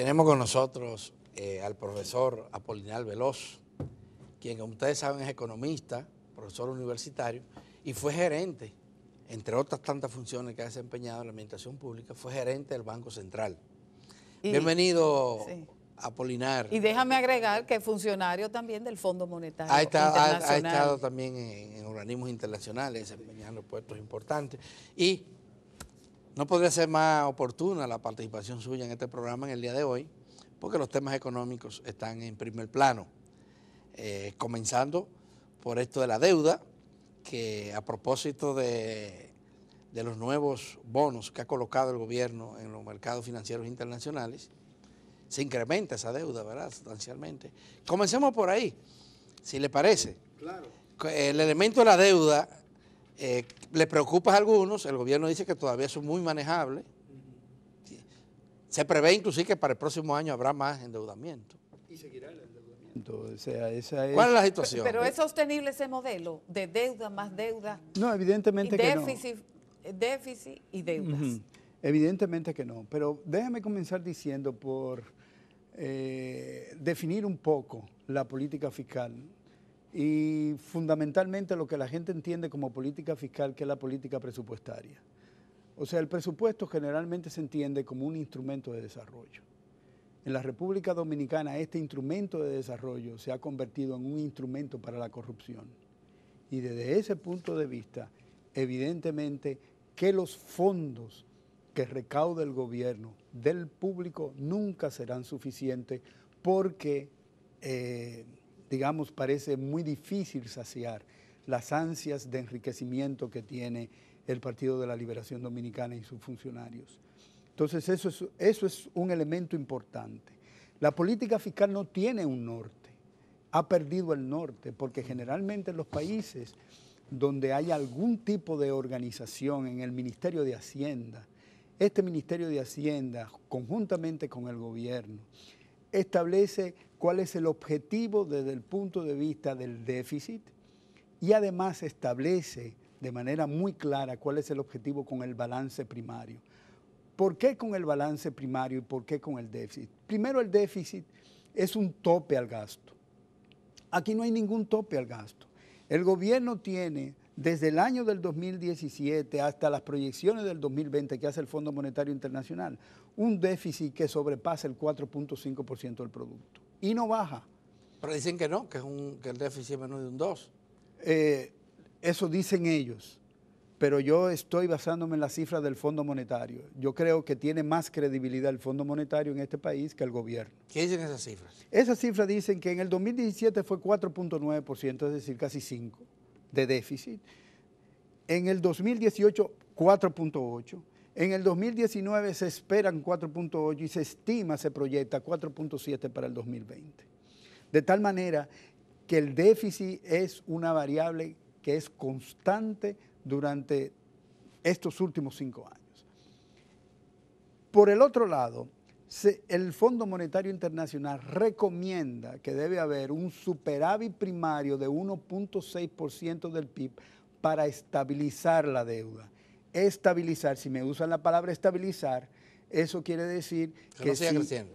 Tenemos con nosotros eh, al profesor Apolinar Veloz, quien como ustedes saben es economista, profesor universitario y fue gerente, entre otras tantas funciones que ha desempeñado en la administración pública, fue gerente del Banco Central. Bienvenido. Apolinar. Y déjame agregar que es funcionario también del Fondo Monetario ha estado, Ha, estado también en, organismos internacionales, desempeñando puestos importantes. Y no podría ser más oportuna la participación suya en este programa en el día de hoy, porque los temas económicos están en primer plano, eh, comenzando por esto de la deuda, que a propósito de, de, los nuevos bonos que ha colocado el gobierno en los mercados financieros internacionales, se incrementa esa deuda, ¿verdad? Sustancialmente. Comencemos por ahí, si le parece. Claro. Eh, el elemento de la deuda eh, le preocupa a algunos, el gobierno dice que todavía es muy manejable. Se prevé inclusive que para el próximo año habrá más endeudamiento. Y seguirá el endeudamiento. ¿Cuál es la situación? Pero, ¿es sostenible ese modelo de deuda más deuda? No, evidentemente que déficit, no. Eh, déficit y deudas. Evidentemente que no. Pero déjame comenzar diciendo por eh, definir un poco la política fiscal y fundamentalmente lo que la gente entiende como política fiscal, que es la política presupuestaria. O sea, el presupuesto generalmente se entiende como un instrumento de desarrollo. En la República Dominicana este instrumento de desarrollo se ha convertido en un instrumento para la corrupción. Y desde ese punto de vista, evidentemente que los fondos que recauda el gobierno del público nunca serán suficientes porque eh, digamos, parece muy difícil saciar las ansias de enriquecimiento que tiene el Partido de la Liberación Dominicana y sus funcionarios. Entonces eso es, eso es un elemento importante. La política fiscal no tiene un norte, ha perdido el norte, porque generalmente en los países donde hay algún tipo de organización en el Ministerio de Hacienda, este Ministerio de Hacienda, conjuntamente con el gobierno, establece cuál es el objetivo desde el punto de vista del déficit y además establece de manera muy clara cuál es el objetivo con el balance primario. ¿Por qué con el balance primario y por qué con el déficit? Primero, el déficit es un tope al gasto. Aquí no hay ningún tope al gasto. El gobierno tiene desde el año del 2017 hasta las proyecciones del 2020 que hace el Fondo Monetario Internacional, un déficit que sobrepasa el 4.5% del producto y no baja. Pero dicen que no, que, es un, el déficit es menos de un 2. Eh, eso dicen ellos, pero yo estoy basándome en las cifras del Fondo Monetario. Yo creo que tiene más credibilidad el Fondo Monetario en este país que el gobierno. ¿Qué dicen esas cifras? Esas cifras dicen que en el 2017 fue 4.9%, es decir, casi 5% de déficit. En el 2018, 4.8. En el 2019 se esperan 4.8 y se estima, se proyecta 4.7 para el 2020. De tal manera que el déficit es una variable que es constante durante estos últimos cinco años. Por el otro lado, el Fondo Monetario Internacional recomienda que debe haber un superávit primario de 1.6% del PIB para estabilizar la deuda. Estabilizar, si me usan la palabra estabilizar, eso quiere decir que,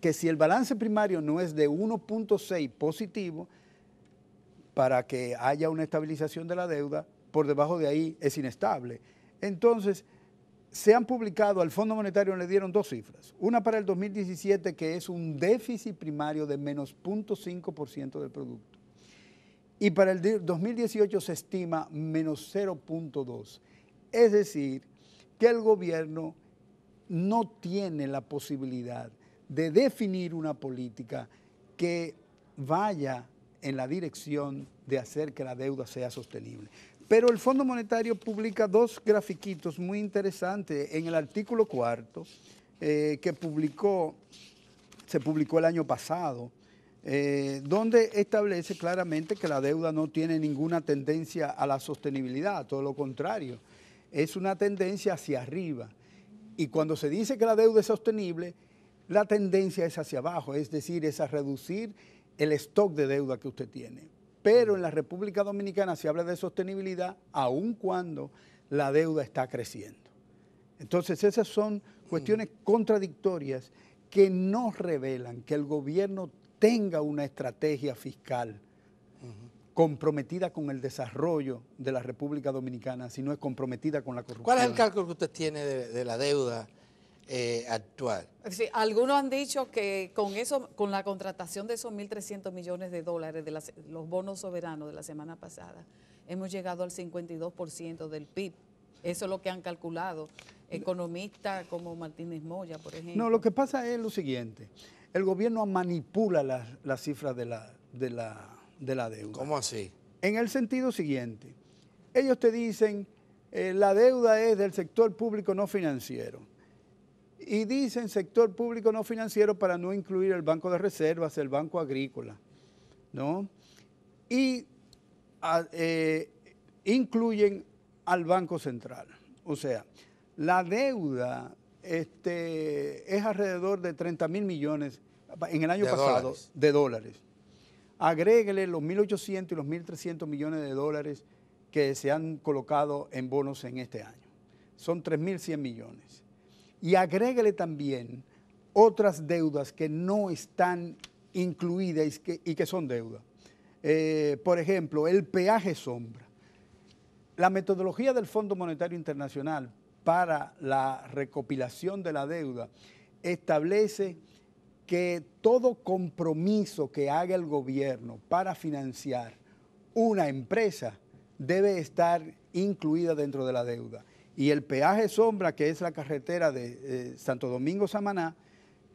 que si el balance primario no es de 1.6 positivo, para que haya una estabilización de la deuda, por debajo de ahí es inestable. Entonces, se han publicado, al Fondo Monetario le dieron dos cifras. Una para el 2017, que es un déficit primario de menos 0.5% del producto. Y para el 2018 se estima menos 0.2. Es decir, que el gobierno no tiene la posibilidad de definir una política que vaya en la dirección de hacer que la deuda sea sostenible. Pero el Fondo Monetario publica dos grafiquitos muy interesantes en el artículo cuarto eh, que publicó, se publicó el año pasado, eh, donde establece claramente que la deuda no tiene ninguna tendencia a la sostenibilidad, todo lo contrario, es una tendencia hacia arriba. Y cuando se dice que la deuda es sostenible, la tendencia es hacia abajo, es decir, es a reducir el stock de deuda que usted tiene. Pero en la República Dominicana se habla de sostenibilidad aun cuando la deuda está creciendo. Entonces esas son cuestiones mm. contradictorias que no revelan que el gobierno tenga una estrategia fiscal comprometida con el desarrollo de la República Dominicana, sino es comprometida con la corrupción. ¿Cuál es el cálculo que usted tiene de la deuda eh, actual. actuar. algunos han dicho que con eso, con la contratación de esos 1.300 millones de dólares de los bonos soberanos de la semana pasada, hemos llegado al 52% del PIB. Eso es lo que han calculado economistas como Martínez Moya, por ejemplo. No, lo que pasa es lo siguiente. El gobierno manipula las, cifras de la, de, deuda. ¿Cómo así? En el sentido siguiente. Ellos te dicen, eh, la deuda es del sector público no financiero. Y dicen sector público no financiero para no incluir el Banco de Reservas, el Banco Agrícola, ¿no? Y ah, eh, incluyen al Banco Central. O sea, la deuda este, es alrededor de 30 mil millones en el año pasado de dólares. Agréguele los 1.800 y los 1.300 millones de dólares que se han colocado en bonos en este año. Son 3.100 millones y agrégale también otras deudas que no están incluidas y que, son deuda. Eh, por ejemplo, el peaje sombra. La metodología del Fondo Monetario Internacional para la recopilación de la deuda establece que todo compromiso que haga el gobierno para financiar una empresa debe estar incluida dentro de la deuda. Y el peaje sombra, que es la carretera de eh, Santo Domingo-Samaná,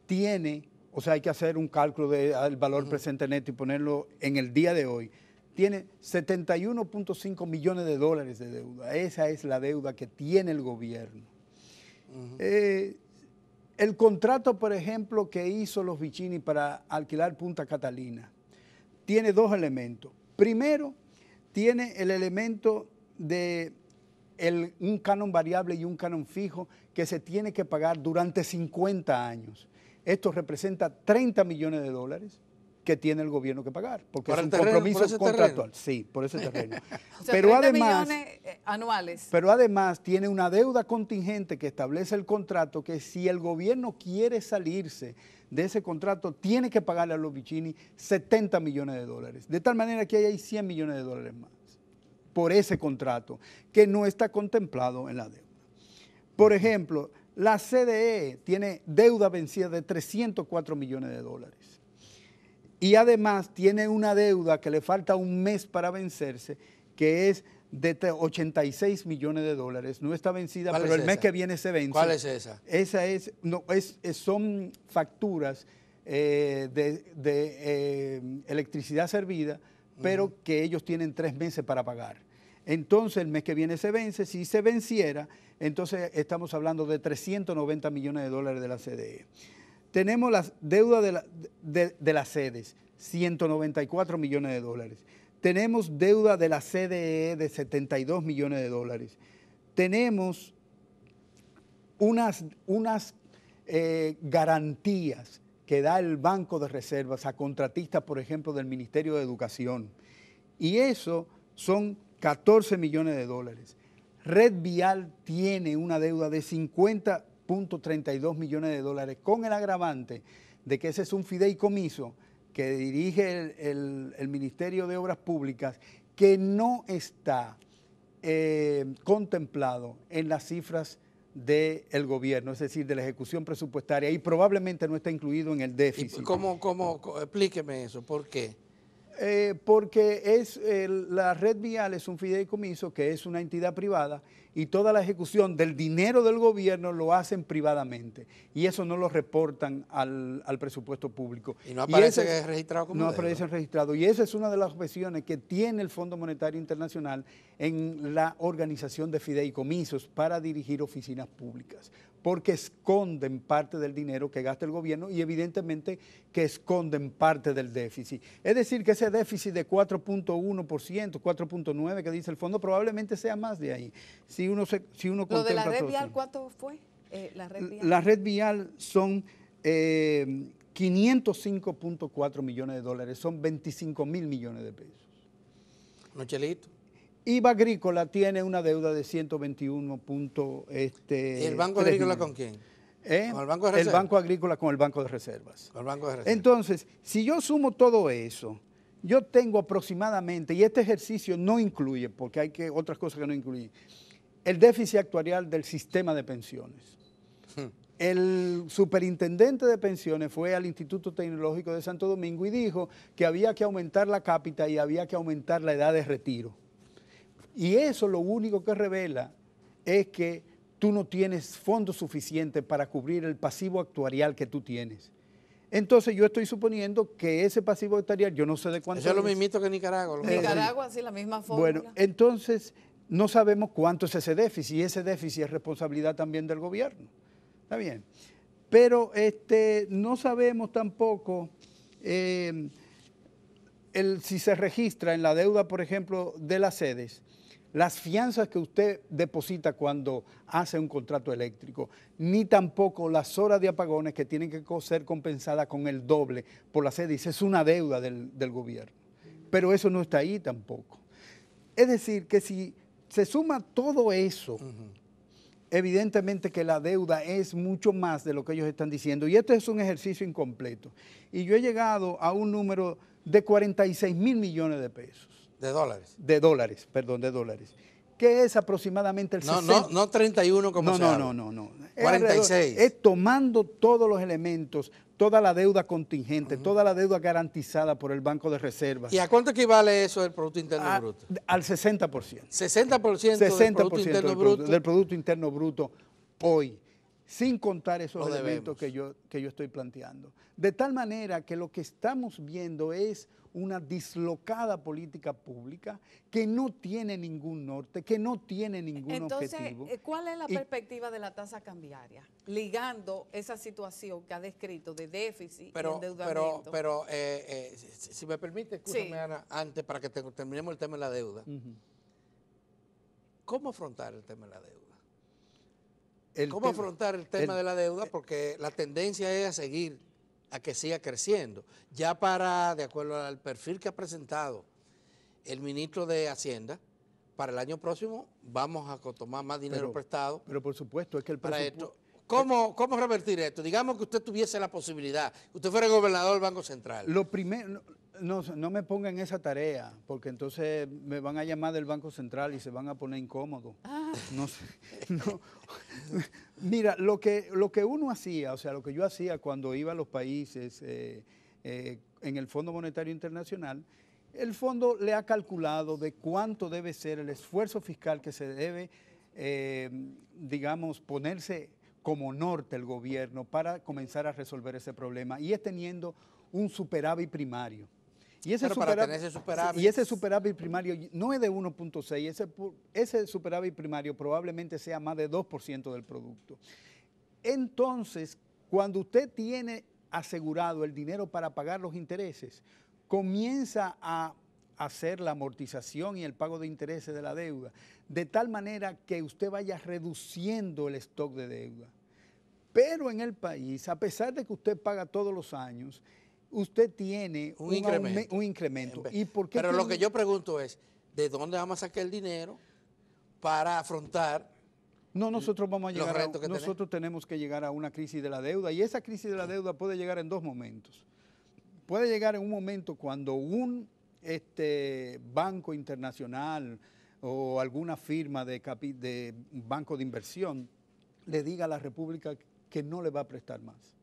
tiene, o sea, hay que hacer un cálculo del valor presente neto y ponerlo en el día de hoy, tiene 71.5 millones de dólares de deuda. Esa es la deuda que tiene el gobierno. Eh, el contrato, por ejemplo, que hizo los Vicini para alquilar Punta Catalina, tiene dos elementos. Primero, tiene el elemento de un canon variable y un canon fijo que se tiene que pagar durante 50 años. Esto representa 30 millones de dólares que tiene el gobierno que pagar, porque es un compromiso contractual. Sí, por ese terreno. pero además, eh, anuales. Pero además tiene una deuda contingente que establece el contrato que si el gobierno quiere salirse de ese contrato, tiene que pagarle a los Vicini 70 millones de dólares. De tal manera que ahí hay 100 millones de dólares más por ese contrato que no está contemplado en la deuda. Por ejemplo, la CDE tiene deuda vencida de 304 millones de dólares y además tiene una deuda que le falta un mes para vencerse, que es de 86 millones de dólares. No está vencida, pero el mes que viene se vence. ¿Cuál es esa? Esa es, no, es, son facturas eh, de, eh, electricidad servida, pero que ellos tienen tres meses para pagar. Entonces el mes que viene se vence, si se venciera, entonces estamos hablando de 390 millones de dólares de la CDE. Tenemos deuda de, la, de, de las sedes, 194 millones de dólares. Tenemos deuda de la CDE de 72 millones de dólares. Tenemos unas, unas eh, garantías que da el Banco de Reservas a contratistas, por ejemplo, del Ministerio de Educación. Y eso son 14 millones de dólares. Red Vial tiene una deuda de 50.32 millones de dólares con el agravante de que ese es un fideicomiso que dirige el, Ministerio de Obras Públicas que no está eh, contemplado en las cifras del gobierno, es decir, de la ejecución presupuestaria y probablemente no está incluido en el déficit. cómo, cómo explíqueme eso? ¿Por qué? Eh, porque es, la red vial es un fideicomiso que es una entidad privada y toda la ejecución del dinero del gobierno lo hacen privadamente y eso no lo reportan al, presupuesto público. Y no aparece que registrado como No aparece registrado y esa es una de las objeciones que tiene el Fondo Monetario Internacional en la organización de fideicomisos para dirigir oficinas públicas, porque esconden parte del dinero que gasta el gobierno y evidentemente que esconden parte del déficit. Es decir, que ese déficit de 4.1%, 4.9% que dice el fondo probablemente sea más de ahí. Si si uno, Lo de la red vial, ¿cuánto fue? Eh, la, red vial. la red vial son 505.4 eh, millones de dólares, son 25 mil millones de pesos. Michelito. IVA Agrícola tiene una deuda de 121. Este, ¿Y el Banco Agrícola con quién? ¿Eh? ¿Con el Banco de Reservas? El Banco Agrícola con el Banco de Reservas. Con el Banco de Reservas. Entonces, si yo sumo todo eso, yo tengo aproximadamente, y este ejercicio no incluye, porque hay que otras cosas que no incluyen, el déficit actuarial del sistema de pensiones. Hmm. El superintendente de pensiones fue al Instituto Tecnológico de Santo Domingo y dijo que había que aumentar la cápita y había que aumentar la edad de retiro. Y eso lo único que revela es que tú no tienes fondos suficientes para cubrir el pasivo actuarial que tú tienes. Entonces yo estoy suponiendo que ese pasivo actuarial, yo no sé de cuánto Eso es lo mismito que Nicaragua. Nicaragua, sí, la misma forma. Bueno, entonces no sabemos cuánto es ese déficit y ese déficit es responsabilidad también del gobierno. Está bien. Pero este, no sabemos tampoco em, si se registra en la deuda, por ejemplo, de las sedes, las fianzas que usted deposita cuando hace un contrato eléctrico, ni tampoco las horas de apagones que tienen que ser compensadas con el doble por las sedes. Es una deuda del, del gobierno. Pero eso no está ahí tampoco. Es decir, que si se suma todo eso, evidentemente que la deuda es mucho más de lo que ellos están diciendo. Y esto es un ejercicio incompleto. Y yo he llegado a un número de 46 mil millones de pesos. De dólares. De dólares, perdón, de dólares. Que es aproximadamente el no, 60. No, no 31 como no, se no, no, no, no, no. 46. Es tomando todos los elementos, toda la deuda contingente, toda la deuda garantizada por el Banco de Reservas. ¿Y a cuánto equivale eso del Producto Interno ah, Bruto? Al 60%. 60%, 60 del, producto interno del, bruto. del Producto Interno Bruto hoy sin contar esos elementos que yo, que yo estoy planteando. De tal manera que lo que estamos viendo es una dislocada política pública que no tiene ningún norte, que no tiene ningún Entonces, eh, ¿cuál es la perspectiva de la tasa cambiaria? Ligando esa situación que ha descrito de déficit pero, y endeudamiento. Pero, pero eh, eh, si, me permite, escúchame Ana, antes para que terminemos el tema de la deuda. ¿Cómo afrontar el tema de la deuda? ¿Cómo afrontar el tema de la deuda? Eh, Porque la tendencia es a seguir, a que siga creciendo. Ya para, de acuerdo al perfil que ha presentado el ministro de Hacienda, para el año próximo vamos a tomar más dinero prestado. Pero por supuesto, es que el para esto. ¿Cómo, revertir esto? Digamos que usted tuviese la posibilidad, usted fuera gobernador del Banco Central. Lo primero, no, no me pongan esa tarea, porque entonces me van a llamar del Banco Central y se van a poner incómodos. Ah. Mira, lo que, lo que uno hacía, o sea, lo que yo hacía cuando iba a los países eh, eh, en el Fondo Monetario Internacional, el fondo le ha calculado de cuánto debe ser el esfuerzo fiscal que se debe, eh, digamos, ponerse como norte el gobierno para comenzar a resolver ese problema y es teniendo un superávit primario. Y ese, superávit, y ese primario no es de 1.6, ese, ese superávit primario probablemente sea más de 2% del producto. Entonces, cuando usted tiene asegurado el dinero para pagar los intereses, comienza a hacer la amortización y el pago de intereses de la deuda, de tal manera que usted vaya reduciendo el stock de deuda. Pero en el país, a pesar de que usted paga todos los años, usted tiene un, incremento. Pero lo que yo pregunto es, ¿de dónde vamos a sacar el dinero para afrontar? No, nosotros vamos a llegar a, nosotros tenemos que llegar a una crisis de la deuda y esa crisis de la deuda puede llegar en dos momentos. Puede llegar en un momento cuando un este, banco internacional o alguna firma de banco de inversión le diga a la República que no le va a prestar más.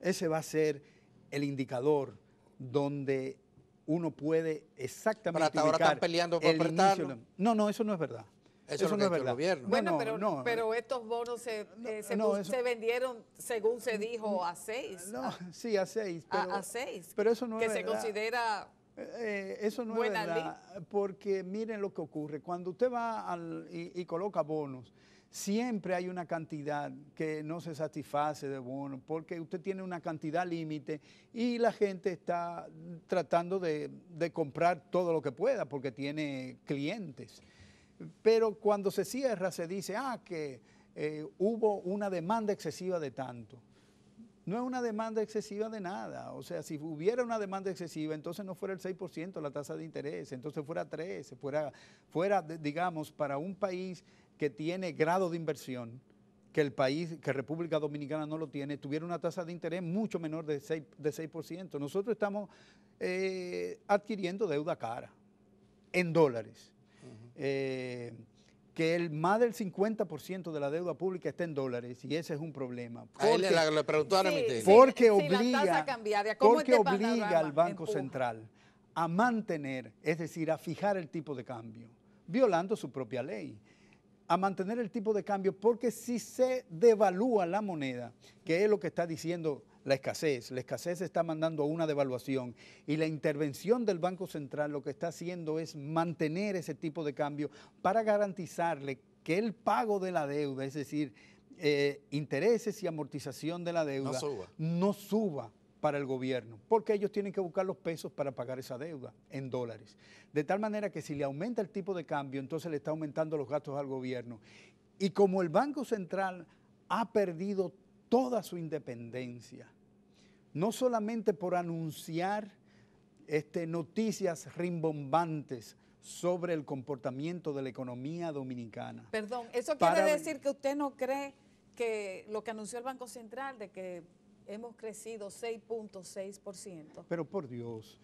Ese va a ser el indicador donde uno puede exactamente. Pero hasta ahora están peleando por apretarlo. No, no, eso no es verdad. Eso, no es verdad. gobierno. Bueno, pero, pero, estos bonos se, eh, se, vendieron, según se mm, dijo, a seis. No, ah, sí, a seis. Pero, a, seis. Pero eso no es verdad. Que se considera. Eh, eso no buena es Ley. Porque miren lo que ocurre. Cuando usted va al, y coloca bonos, Siempre hay una cantidad que no se satisface de bueno, porque usted tiene una cantidad límite y la gente está tratando de, comprar todo lo que pueda porque tiene clientes. Pero cuando se cierra se dice, ah, que eh, hubo una demanda excesiva de tanto. No es una demanda excesiva de nada. O sea, si hubiera una demanda excesiva, entonces no fuera el 6% la tasa de interés, entonces fuera 13, fuera, fuera digamos, para un país que tiene grado de inversión que el país, que República Dominicana no lo tiene, tuviera una tasa de interés mucho menor de 6%. De Nosotros estamos eh, adquiriendo deuda cara en dólares. Eh, que el más del 50% de la deuda pública esté en dólares y ese es un problema. Porque, a porque este obliga, al Banco Central a mantener, es decir, a fijar el tipo de cambio, violando su propia ley a mantener el tipo de cambio porque si se devalúa la moneda, que es lo que está diciendo la escasez, la escasez está mandando a una devaluación y la intervención del Banco Central lo que está haciendo es mantener ese tipo de cambio para garantizarle que el pago de la deuda, es decir, eh, intereses y amortización de la deuda, No suba para el gobierno, porque ellos tienen que buscar los pesos para pagar esa deuda en dólares. De tal manera que si le aumenta el tipo de cambio, entonces le está aumentando los gastos al gobierno. Y como el Banco Central ha perdido toda su independencia, no solamente por anunciar este, noticias rimbombantes, sobre el comportamiento de la economía dominicana. Perdón, ¿eso quiere decir que usted no cree que lo que anunció el Banco Central de que hemos crecido 6.6%. Pero por Dios,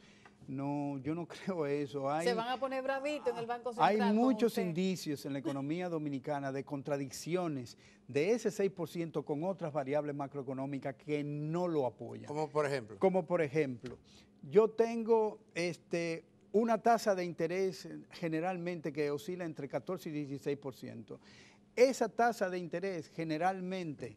no, yo no creo eso. Se van a poner bravitos en el Banco Central. Hay muchos indicios en la economía dominicana de contradicciones de ese 6% con otras variables macroeconómicas que no lo apoyan. Como por ejemplo. Como por ejemplo, yo tengo este, una tasa de interés generalmente que oscila entre 14 y 16%. Esa tasa de interés generalmente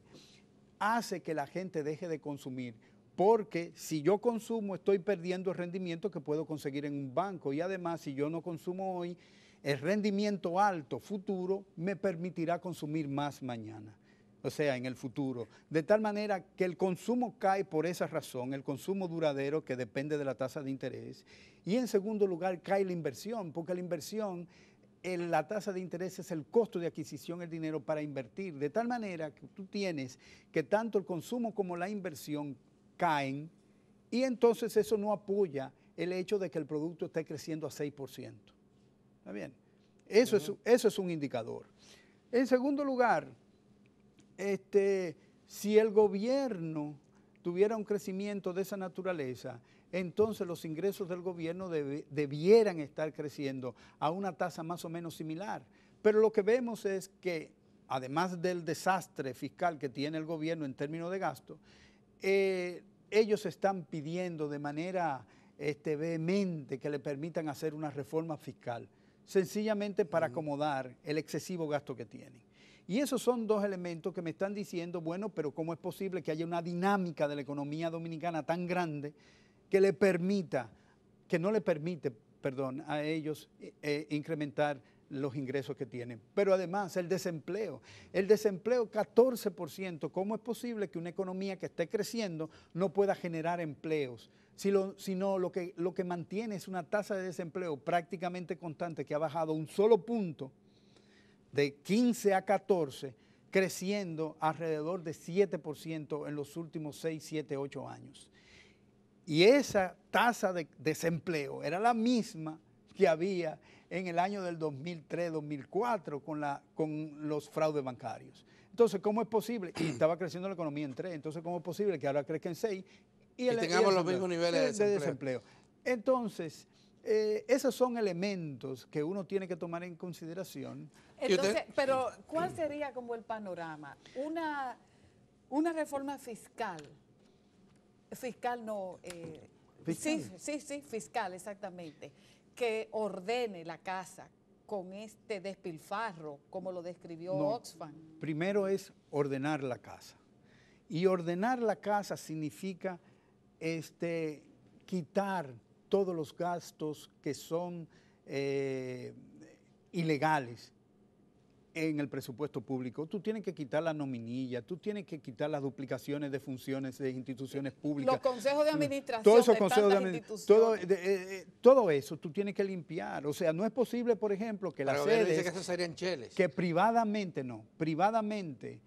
hace que la gente deje de consumir. Porque si yo consumo, estoy perdiendo el rendimiento que puedo conseguir en un banco. Y además, si yo no consumo hoy, el rendimiento alto futuro me permitirá consumir más mañana o sea, en el futuro. De tal manera que el consumo cae por esa razón, el consumo duradero que depende de la tasa de interés. Y en segundo lugar cae la inversión, porque la inversión la tasa de interés es el costo de adquisición del dinero para invertir, de tal manera que tú tienes que tanto el consumo como la inversión caen y entonces eso no apoya el hecho de que el producto esté creciendo a 6%. ¿Está bien? Eso, es, eso es un indicador. En segundo lugar, este, si el gobierno tuviera un crecimiento de esa naturaleza, entonces los ingresos del gobierno debieran estar creciendo a una tasa más o menos similar. Pero lo que vemos es que, además del desastre fiscal que tiene el gobierno en términos de gasto, eh, ellos están pidiendo de manera este, vehemente que le permitan hacer una reforma fiscal, sencillamente para acomodar el excesivo gasto que tienen. Y esos son dos elementos que me están diciendo, bueno, pero ¿cómo es posible que haya una dinámica de la economía dominicana tan grande que le permita, que no le permite, perdón, a ellos eh, eh, incrementar los ingresos que tienen. Pero además el desempleo, el desempleo 14%, ¿cómo es posible que una economía que esté creciendo no pueda generar empleos? Si no, lo que, lo que mantiene es una tasa de desempleo prácticamente constante que ha bajado un solo punto de 15 a 14, creciendo alrededor de 7% en los últimos 6, 7, 8 años. Y esa tasa de desempleo era la misma que había en el año del 2003-2004 con, los fraudes bancarios. Entonces, ¿cómo es posible? Y estaba creciendo la economía en tres. entonces, ¿cómo es posible que ahora crezca en seis? y, tengamos los mismos niveles de desempleo? Entonces, eh, esos son elementos que uno tiene que tomar en consideración. Entonces, pero ¿cuál sería como el panorama? Una, una reforma fiscal fiscal no, eh, sí, sí, fiscal, exactamente, que ordene la casa con este despilfarro, como lo describió Oxfam. Primero es ordenar la casa. Y ordenar la casa significa este, quitar todos los gastos que son eh, ilegales en el presupuesto público. Tú tienes que quitar la nominilla, tú tienes que quitar las duplicaciones de funciones de instituciones públicas. Los consejos de administración. Todos esos consejos de administración. Todo, eh, eh, todo, eso tú tienes que limpiar. O sea, no es posible, por ejemplo, que las sedes. que Que privadamente, no, privadamente.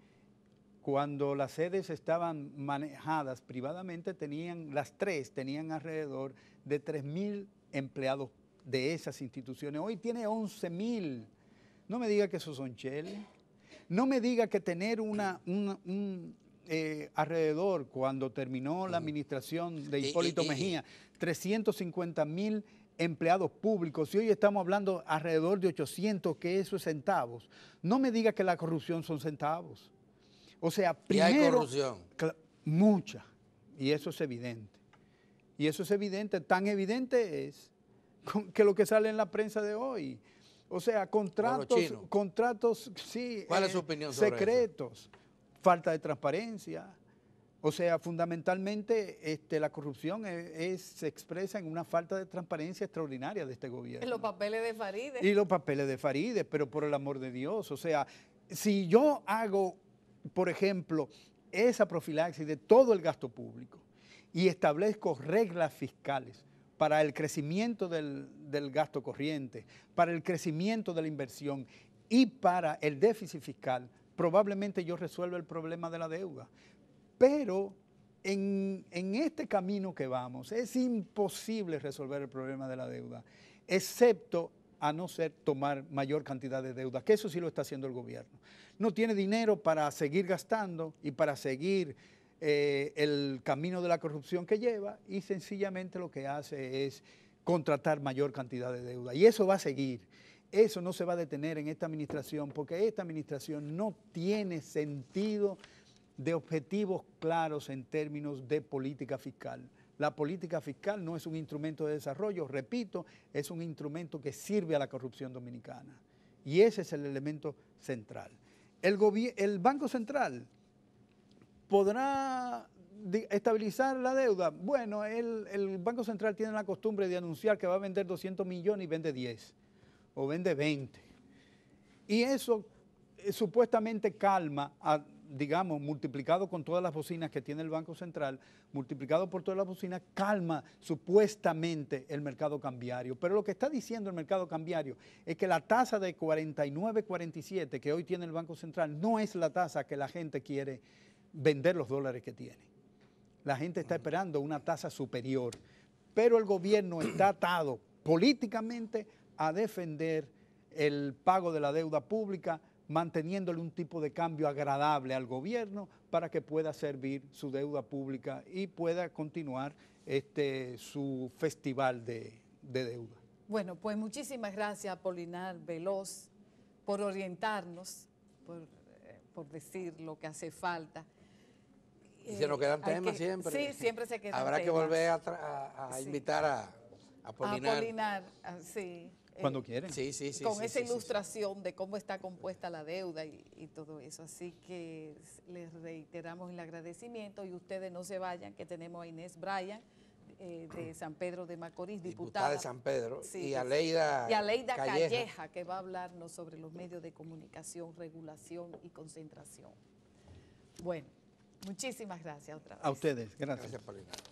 Cuando las sedes estaban manejadas privadamente, tenían, las tres tenían alrededor de 3.000 empleados de esas instituciones. Hoy tiene 11.000 mil no me diga que eso son cheles. No me diga que tener una, un, eh, alrededor, cuando terminó la administración de eh, Hipólito eh, Mejía, 350 mil empleados públicos y hoy estamos hablando alrededor de 800, que eso es centavos. No me diga que la corrupción son centavos. O sea, primero... ¿Y hay corrupción? Mucha. Y eso es evidente. Y eso es evidente. Tan evidente es que lo que sale en la prensa de hoy. O sea, contratos, contratos, sí, eh, secretos, falta de transparencia. O sea, fundamentalmente este, la corrupción se expresa en una falta de transparencia extraordinaria de este gobierno. Y los papeles de Farideh. Y los papeles de Farideh, pero por el amor de Dios. O sea, si yo hago, por ejemplo, esa profilaxis de todo el gasto público y establezco reglas fiscales, para el crecimiento del, gasto corriente, para el crecimiento de la inversión y para el déficit fiscal, probablemente yo resuelva el problema de la deuda. Pero en, en, este camino que vamos es imposible resolver el problema de la deuda, excepto a no ser tomar mayor cantidad de deuda, que eso sí lo está haciendo el gobierno. No tiene dinero para seguir gastando y para seguir eh, el camino de la corrupción que lleva y sencillamente lo que hace es contratar mayor cantidad de deuda. Y eso va a seguir. Eso no se va a detener en esta administración porque esta administración no tiene sentido de objetivos claros en términos de política fiscal. La política fiscal no es un instrumento de desarrollo, repito, es un instrumento que sirve a la corrupción dominicana. Y ese es el elemento central. El, el Banco Central ¿Podrá estabilizar la deuda? Bueno, el, Banco Central tiene la costumbre de anunciar que va a vender 200 millones y vende 10 o vende 20. Y eso eh, supuestamente calma, digamos, multiplicado con todas las bocinas que tiene el Banco Central, multiplicado por todas las bocinas, calma supuestamente el mercado cambiario. Pero lo que está diciendo el mercado cambiario es que la tasa de 49.47 que hoy tiene el Banco Central no es la tasa que la gente quiere vender los dólares que tiene. La gente está esperando una tasa superior, pero el gobierno está atado políticamente a defender el pago de la deuda pública, manteniéndole un tipo de cambio agradable al gobierno para que pueda servir su deuda pública y pueda continuar este, su festival de, deuda. Bueno, pues muchísimas gracias, Polinar Veloz, por orientarnos, por, eh, por decir lo que hace falta. Y se nos quedan temas siempre. Sí, siempre se quedan Habrá que volver a, invitar a, a Polinar. A ah, sí. Cuando eh, quieren. Con esa ilustración de cómo está compuesta la deuda y, todo eso. Así que les reiteramos el agradecimiento y ustedes no se vayan, que tenemos a Inés Bryan. Eh, de San Pedro de Macorís, diputada, de San Pedro, y a Leida, Calleja, que va a hablarnos sobre los medios de comunicación, regulación y concentración. Bueno. Muchísimas gracias otra vez. A ustedes, gracias.